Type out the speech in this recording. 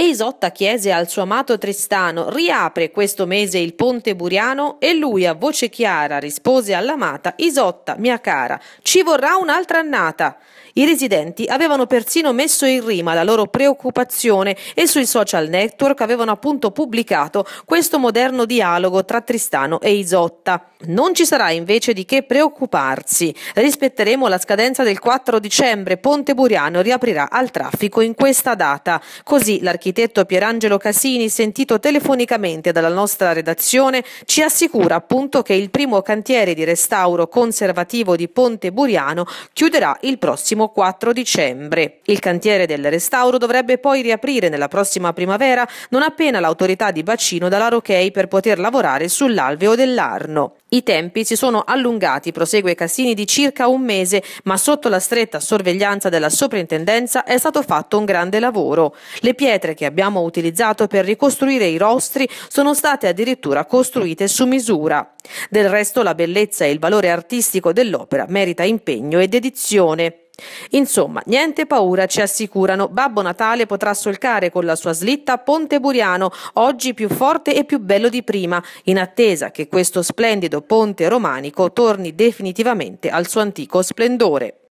e Isotta chiese al suo amato Tristano riapre questo mese il ponte buriano e lui a voce chiara rispose all'amata Isotta, mia cara, ci vorrà un'altra annata. I residenti avevano persino messo in rima la loro preoccupazione e sui social network avevano appunto pubblicato questo moderno dialogo tra Tristano e Isotta. Non ci sarà invece di che preoccuparsi. Rispetteremo la scadenza del 4 dicembre, Ponte Buriano riaprirà al traffico in questa data. Così l'architetto l'architetto Pierangelo Casini, sentito telefonicamente dalla nostra redazione, ci assicura appunto che il primo cantiere di restauro conservativo di Ponte Buriano chiuderà il prossimo 4 dicembre. Il cantiere del restauro dovrebbe poi riaprire nella prossima primavera, non appena l'autorità di bacino darà ok per poter lavorare sull'alveo dell'Arno. I tempi si sono allungati, prosegue Cassini, di circa un mese, ma sotto la stretta sorveglianza della soprintendenza è stato fatto un grande lavoro. Le pietre che abbiamo utilizzato per ricostruire i rostri sono state addirittura costruite su misura. Del resto la bellezza e il valore artistico dell'opera merita impegno e dedizione. Insomma, niente paura, ci assicurano, Babbo Natale potrà solcare con la sua slitta Ponte Buriano, oggi più forte e più bello di prima, in attesa che questo splendido ponte romanico torni definitivamente al suo antico splendore.